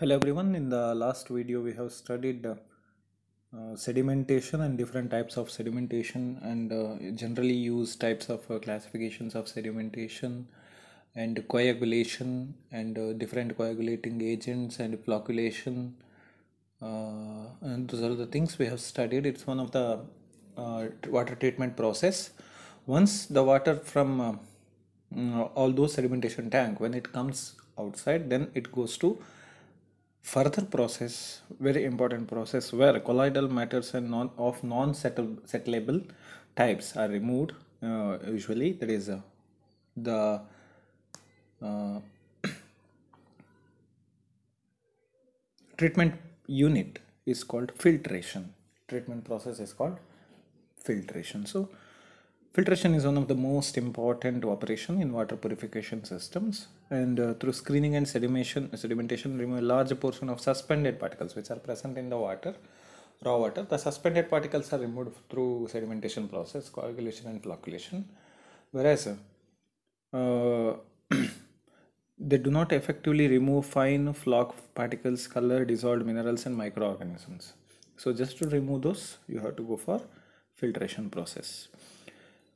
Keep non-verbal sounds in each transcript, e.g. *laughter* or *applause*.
Hello everyone, in the last video we have studied uh, sedimentation and different types of sedimentation and uh, generally used types of uh, classifications of sedimentation and coagulation and uh, different coagulating agents and flocculation uh, and those are the things we have studied. It's one of the water treatment process. Once the water from mm, all those sedimentation tank when it comes outside then it goes to Further process, very important process where colloidal matters and non of non-settleable types are removed uh, usually that is uh, the uh, *clears throat* treatment unit is called filtration treatment process is called filtration so Filtration is one of the most important operation in water purification systems and uh, through screening and sedimentation, sedimentation remove a large portion of suspended particles which are present in the water, raw water. The suspended particles are removed through sedimentation process, coagulation and flocculation. Whereas uh, *clears throat* they do not effectively remove fine flock particles, color, dissolved minerals and microorganisms. So just to remove those you have to go for filtration process.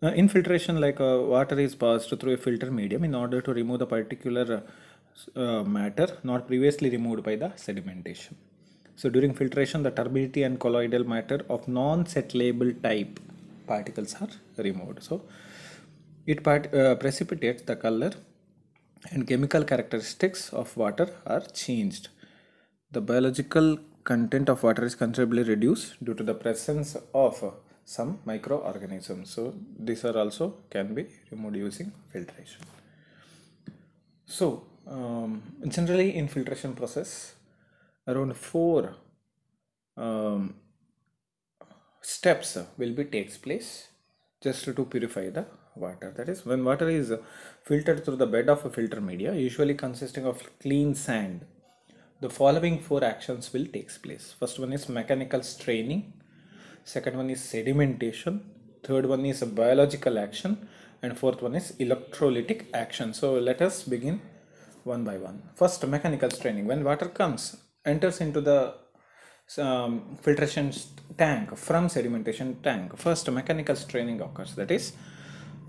Uh, infiltration like uh, water is passed through a filter medium in order to remove the particular uh, uh matter not previously removed by the sedimentation. So during filtration the turbidity and colloidal matter of non-settleable type particles are removed. So it part, uh, precipitates the color and chemical characteristics of water are changed. The biological content of water is considerably reduced due to the presence of some microorganisms. So these are also can be removed using filtration. So um, generally in filtration process around four um, steps will be takes place just to purify the water that is when water is filtered through the bed of a filter media usually consisting of clean sand the following four actions will takes place first one is mechanical straining second one is sedimentation third one is biological action and fourth one is electrolytic action so let us begin one by one first mechanical straining when water comes enters into the um, filtration tank from sedimentation tank first mechanical straining occurs that is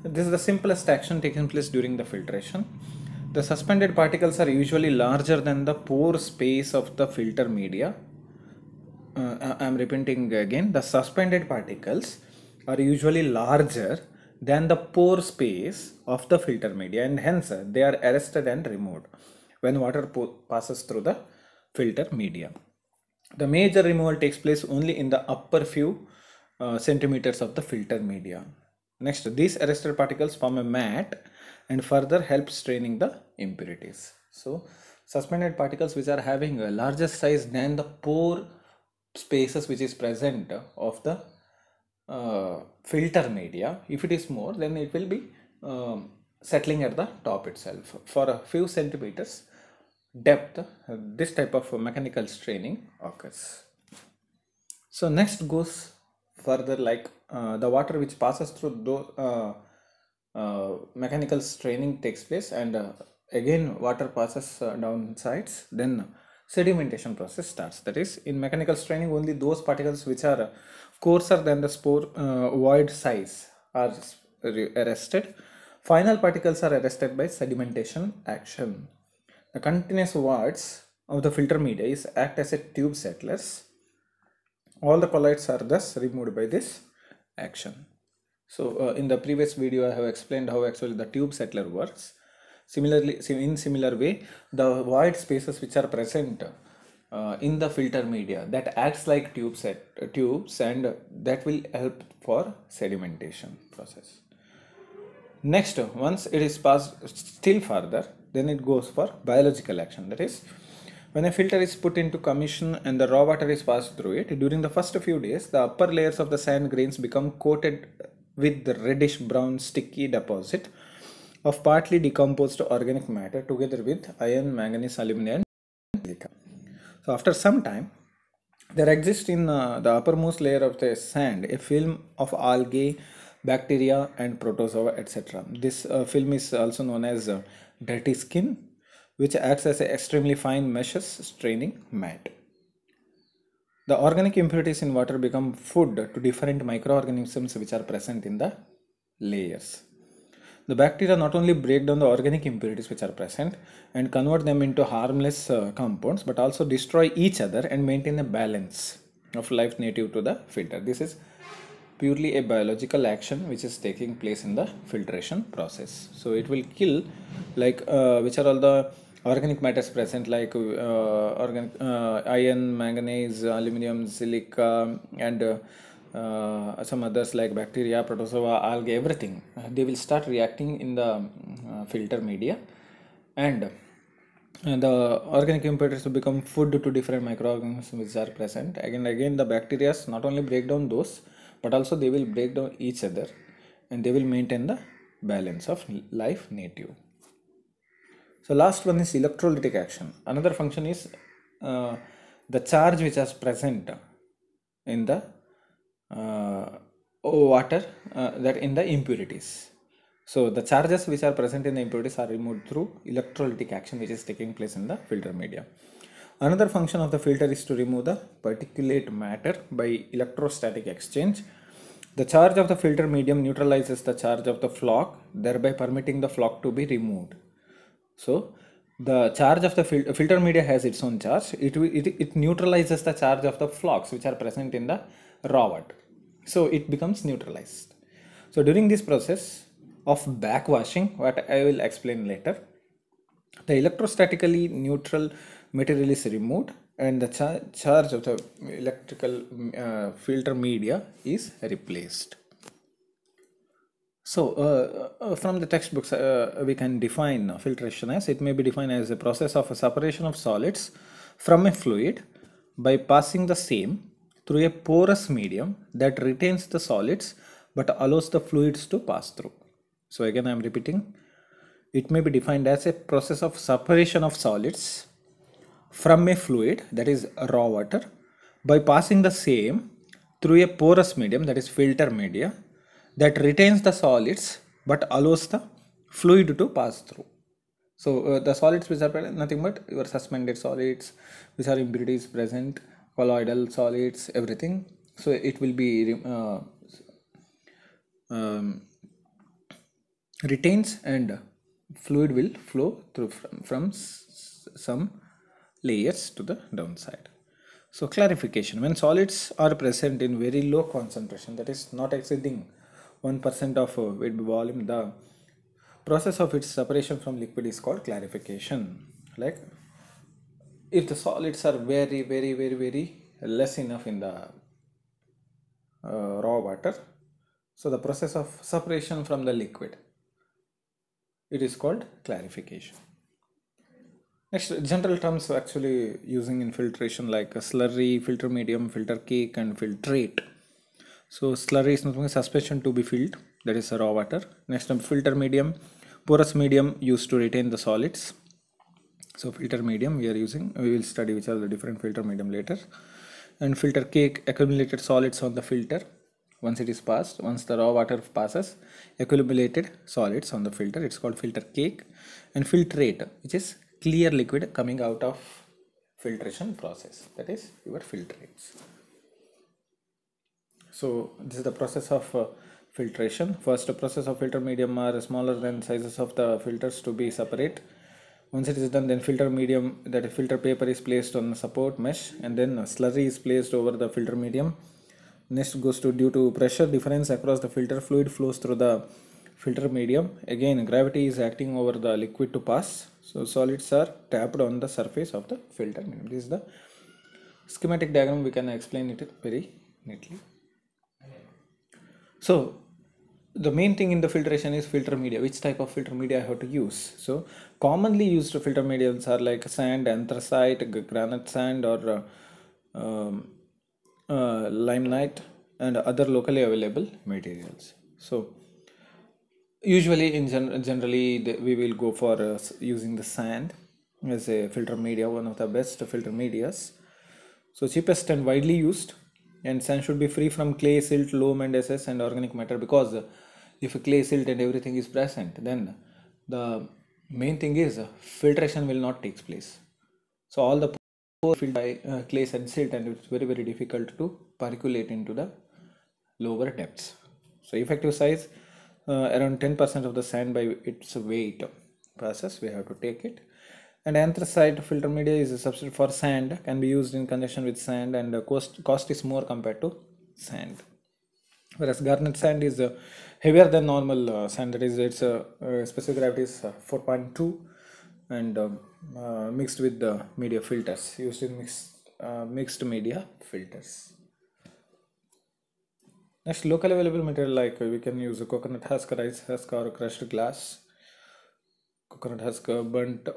this is the simplest action taking place during the filtration the suspended particles are usually larger than the pore space of the filter media uh, I'm repeating again, the suspended particles are usually larger than the pore space of the filter media and hence uh, they are arrested and removed when water passes through the filter media. The major removal takes place only in the upper few uh, centimeters of the filter media. Next, these arrested particles form a mat and further help straining the impurities. So, suspended particles which are having a larger size than the pore spaces which is present of the uh, filter media if it is more then it will be um, settling at the top itself for a few centimeters depth this type of mechanical straining occurs so next goes further like uh, the water which passes through those uh, uh, mechanical straining takes place and uh, again water passes uh, down sides then sedimentation process starts. That is, in mechanical straining, only those particles which are coarser than the spore uh, void size are arrested. Final particles are arrested by sedimentation action. The continuous voids of the filter media is act as a tube settlers. All the colloids are thus removed by this action. So uh, in the previous video I have explained how actually the tube settler works. Similarly, in similar way, the void spaces which are present uh, in the filter media that acts like tube set, uh, tubes and that will help for sedimentation process. Next, once it is passed still further, then it goes for biological action. That is, when a filter is put into commission and the raw water is passed through it, during the first few days, the upper layers of the sand grains become coated with the reddish brown sticky deposit of partly decomposed organic matter together with iron, manganese, aluminum and silica. So after some time, there exists in uh, the uppermost layer of the sand a film of algae, bacteria and protozoa etc. This uh, film is also known as uh, dirty skin which acts as an extremely fine meshes straining mat. The organic impurities in water become food to different microorganisms which are present in the layers. The bacteria not only break down the organic impurities which are present and convert them into harmless uh, compounds but also destroy each other and maintain a balance of life native to the filter. This is purely a biological action which is taking place in the filtration process. So it will kill like uh, which are all the organic matters present like uh, organic uh, iron, manganese, aluminium, silica and uh, uh, some others like bacteria, protozoa, algae, everything, uh, they will start reacting in the uh, filter media and uh, the organic impurities will become food to different microorganisms which are present. Again, again the bacteria not only break down those but also they will break down each other and they will maintain the balance of life native. So last one is electrolytic action. Another function is uh, the charge which is present in the uh, oh, water uh, that in the impurities. So the charges which are present in the impurities are removed through electrolytic action which is taking place in the filter media. Another function of the filter is to remove the particulate matter by electrostatic exchange. The charge of the filter medium neutralizes the charge of the flock, thereby permitting the flock to be removed. So, the charge of the fil filter media has its own charge. It, it, it neutralizes the charge of the flocks which are present in the raw water so it becomes neutralized so during this process of backwashing what i will explain later the electrostatically neutral material is removed and the char charge of the electrical uh, filter media is replaced so uh, uh from the textbooks uh, we can define filtration as it may be defined as a process of a separation of solids from a fluid by passing the same through a porous medium that retains the solids but allows the fluids to pass through. So again I am repeating it may be defined as a process of separation of solids from a fluid that is raw water by passing the same through a porous medium that is filter media that retains the solids but allows the fluid to pass through. So uh, the solids which are nothing but your suspended solids which are impurities present colloidal solids everything so it will be uh, um, retains and fluid will flow through from, from some layers to the downside so clarification when solids are present in very low concentration that is not exceeding 1% of uh, volume the process of its separation from liquid is called clarification like if the solids are very very very very less enough in the uh, raw water so the process of separation from the liquid it is called clarification next general terms actually using in filtration like slurry filter medium filter cake and filtrate so slurry is nothing suspension to be filled that is raw water next filter medium porous medium used to retain the solids so filter medium we are using we will study which are the different filter medium later and filter cake accumulated solids on the filter once it is passed once the raw water passes accumulated solids on the filter it's called filter cake and filtrate which is clear liquid coming out of filtration process that is your filtrates so this is the process of uh, filtration first the process of filter medium are smaller than sizes of the filters to be separate once it is done then filter medium that filter paper is placed on support mesh and then slurry is placed over the filter medium next goes to due to pressure difference across the filter fluid flows through the filter medium again gravity is acting over the liquid to pass so solids are tapped on the surface of the filter medium this is the schematic diagram we can explain it very neatly so the main thing in the filtration is filter media which type of filter media I have to use so commonly used filter mediums are like sand anthracite granite sand or uh, um, uh, limonite and other locally available materials so usually in gen generally the, we will go for uh, using the sand as a filter media one of the best filter medias so cheapest and widely used and sand should be free from clay silt loam and ss and organic matter because if clay silt and everything is present then the main thing is filtration will not takes place so all the clay filled by uh, and silt and it's very very difficult to percolate into the lower depths so effective size uh, around 10% of the sand by its weight process we have to take it and anthracite filter media is a substitute for sand can be used in conjunction with sand and the cost cost is more compared to sand whereas garnet sand is uh, heavier than normal uh, sand that is its uh, uh specific gravity is uh, 4.2 and um, uh, mixed with the media filters used in mix, mixed media filters next locally available material like we can use coconut husk rice husk or crushed glass coconut husk burnt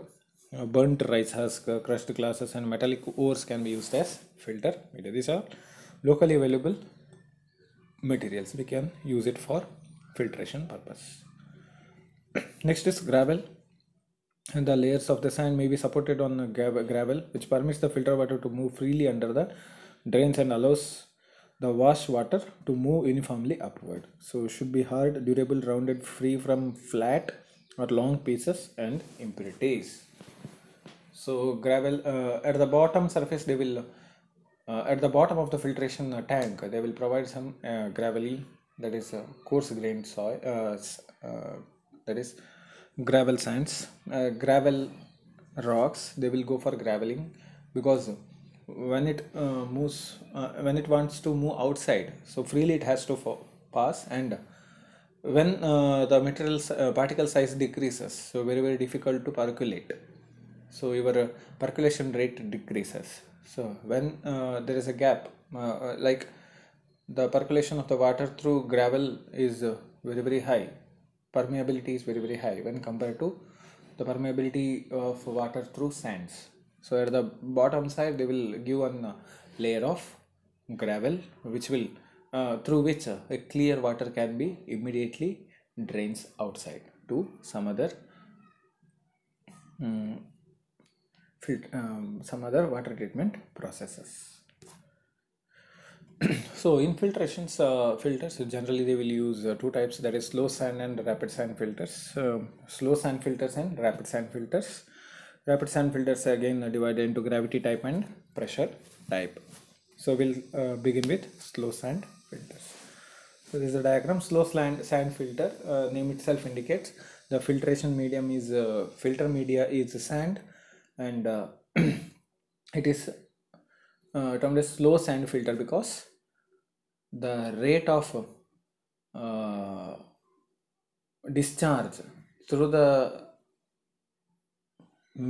burnt rice husk crushed glasses and metallic ores can be used as filter media these are locally available materials we can use it for filtration purpose *clears throat* next is gravel and the layers of the sand may be supported on gravel which permits the filter water to move freely under the drains and allows the wash water to move uniformly upward so should be hard durable rounded free from flat or long pieces and impurities so gravel uh, at the bottom surface they will uh, at the bottom of the filtration uh, tank they will provide some uh, gravelly that is coarse grained soil that is gravel sands gravel rocks they will go for graveling because when it uh, moves uh, when it wants to move outside so freely it has to pass and when uh, the materials particle size decreases so very very difficult to percolate so your percolation rate decreases so when uh, there is a gap, uh, uh, like the percolation of the water through gravel is uh, very very high, permeability is very very high when compared to the permeability of water through sands. So at the bottom side they will give one uh, layer of gravel which will uh, through which a clear water can be immediately drains outside to some other um, um, some other water treatment processes. *clears throat* so in filtrations uh, filters generally they will use uh, two types that is slow sand and rapid sand filters uh, slow sand filters and rapid sand filters rapid sand filters again divided into gravity type and pressure type so we'll uh, begin with slow sand filters so this is a diagram slow sand sand filter uh, name itself indicates the filtration medium is uh, filter media is sand and uh, *clears throat* it is uh, termed as slow sand filter because the rate of uh, discharge through the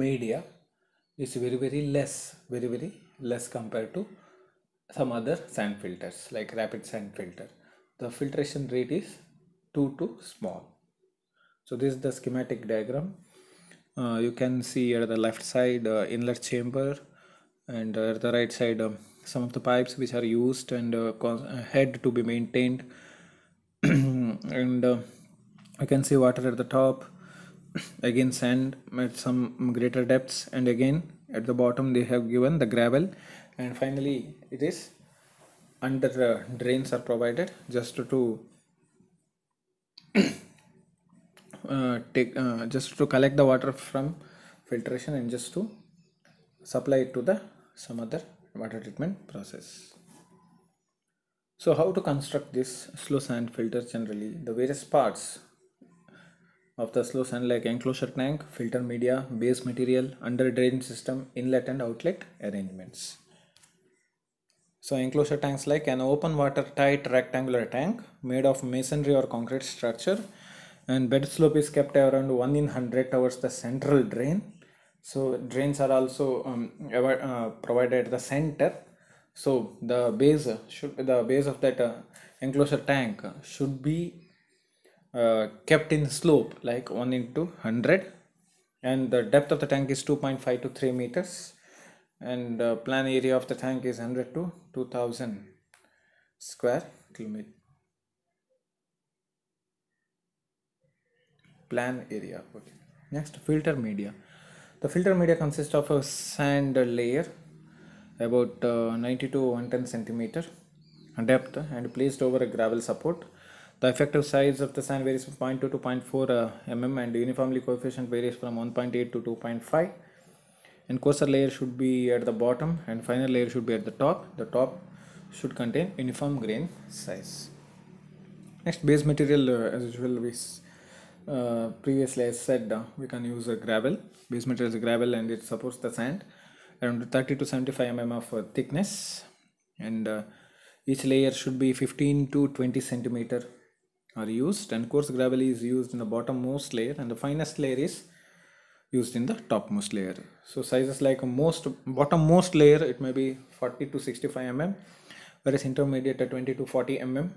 media is very very less very very less compared to some other sand filters like rapid sand filter the filtration rate is too too small so this is the schematic diagram uh, you can see at the left side uh, inlet chamber and uh, at the right side um, some of the pipes which are used and had uh, uh, to be maintained *clears throat* and you can see water at the top again sand at some greater depths and again at the bottom they have given the gravel and finally it is under uh, drains are provided just to uh, take uh, just to collect the water from filtration and just to supply it to the some other water treatment process so how to construct this slow sand filter generally the various parts of the slow sand like enclosure tank filter media base material under drain system inlet and outlet arrangements so enclosure tanks like an open watertight rectangular tank made of masonry or concrete structure and bed slope is kept around 1 in 100 towards the central drain so drains are also um, uh, provided at the center so the base should the base of that uh, enclosure tank should be uh, kept in slope like 1 into 100 and the depth of the tank is 2.5 to 3 meters and uh, plan area of the tank is 100 to 2000 square kilometer plan area okay next filter media the filter media consists of a sand layer about uh, 90 to 110 centimeter depth and placed over a gravel support the effective size of the sand varies from 0.2 to 0.4 uh, mm and uniformly coefficient varies from 1.8 to 2.5 and coarser layer should be at the bottom and finer layer should be at the top the top should contain uniform grain size next base material uh, as usual we uh, previously I said uh, we can use a gravel base material is gravel and it supports the sand around 30 to 75 mm of uh, thickness and uh, each layer should be 15 to 20 centimeter are used and coarse gravel is used in the bottom most layer and the finest layer is used in the topmost layer so sizes like most bottom most layer it may be 40 to 65 mm whereas intermediate at uh, 20 to 40 mm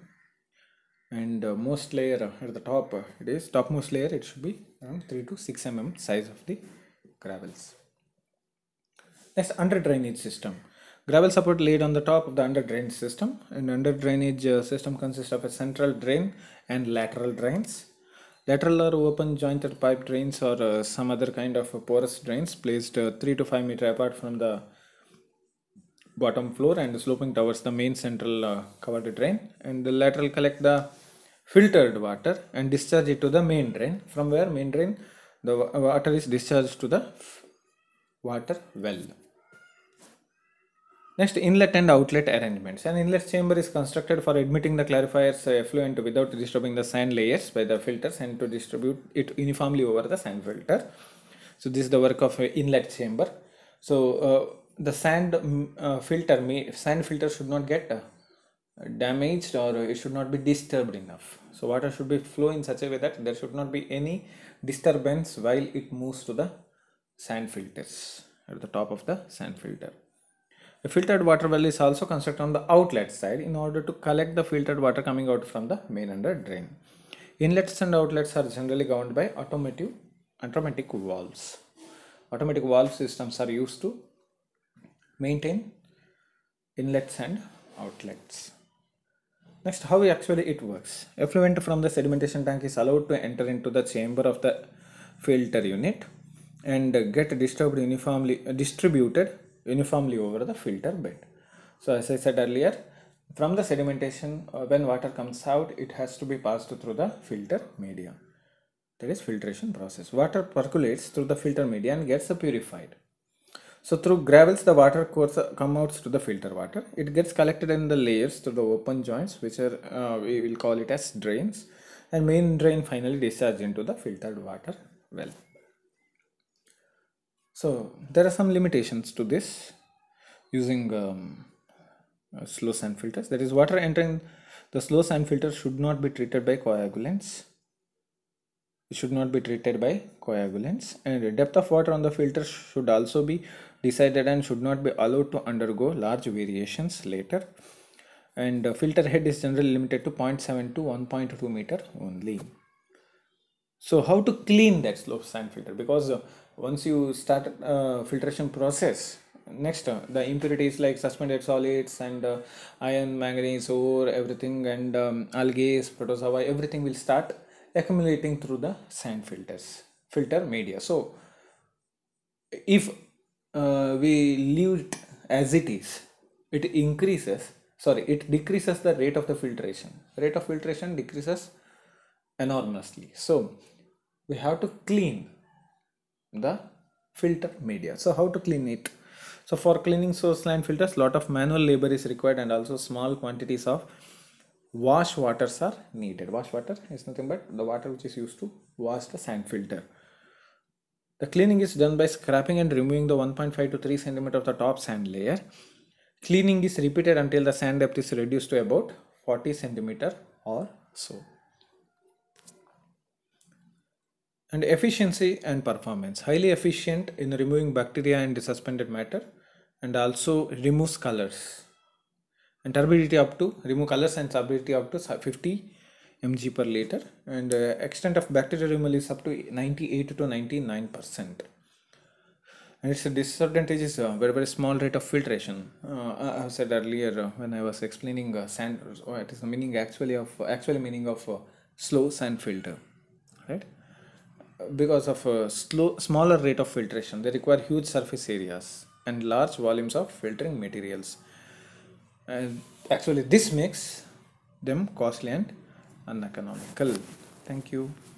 and uh, most layer uh, at the top uh, it is topmost layer it should be around 3 to 6 mm size of the gravels. Next under drainage system. Gravel support laid on the top of the under drainage system and under drainage system consists of a central drain and lateral drains. Lateral or open jointed pipe drains or uh, some other kind of uh, porous drains placed uh, 3 to 5 meter apart from the bottom floor and sloping towards the main central covered drain and the lateral collect the filtered water and discharge it to the main drain from where main drain the water is discharged to the water well. Next inlet and outlet arrangements. An inlet chamber is constructed for admitting the clarifier's uh, effluent without disturbing the sand layers by the filters and to distribute it uniformly over the sand filter. So this is the work of inlet chamber. So uh, the sand mm, uh, filter, sand filter should not get uh, damaged or it should not be disturbed enough so water should be flow in such a way that there should not be any disturbance while it moves to the sand filters at the top of the sand filter a filtered water well is also constructed on the outlet side in order to collect the filtered water coming out from the main under drain inlets and outlets are generally governed by automatic automatic valves automatic valve systems are used to maintain inlets and outlets Next, how actually it works. Effluent from the sedimentation tank is allowed to enter into the chamber of the filter unit and get disturbed uniformly distributed uniformly over the filter bed. So as I said earlier, from the sedimentation, uh, when water comes out, it has to be passed through the filter media. That is filtration process. Water percolates through the filter media and gets purified. So through gravels the water course comes out to the filter water. It gets collected in the layers through the open joints which are uh, we will call it as drains and main drain finally discharges into the filtered water well. So there are some limitations to this using um, uh, slow sand filters that is water entering the slow sand filter should not be treated by coagulants it should not be treated by coagulants and depth of water on the filter should also be decided and should not be allowed to undergo large variations later and uh, filter head is generally limited to 0.7 to 1.2 meter only. So how to clean that slope sand filter because uh, once you start uh, filtration process next uh, the impurities like suspended solids and uh, iron manganese ore everything and um, algae protozoa everything will start accumulating through the sand filters filter media so if uh, we leave it as it is it increases sorry it decreases the rate of the filtration rate of filtration decreases enormously so we have to clean the filter media so how to clean it so for cleaning source line filters lot of manual labor is required and also small quantities of wash waters are needed wash water is nothing but the water which is used to wash the sand filter the cleaning is done by scraping and removing the 1.5 to 3 cm of the top sand layer. Cleaning is repeated until the sand depth is reduced to about 40 cm or so. And efficiency and performance. Highly efficient in removing bacteria and suspended matter and also removes colors. And turbidity up to remove colors and turbidity up to 50 mg per liter and uh, extent of bacterial removal is up to 98 to 99 percent and its disadvantage is a uh, very very small rate of filtration uh, i said earlier uh, when i was explaining uh, sand oh, it is the meaning actually of uh, actual meaning of slow sand filter right because of a slow smaller rate of filtration they require huge surface areas and large volumes of filtering materials and actually this makes them costly and economical. Thank you.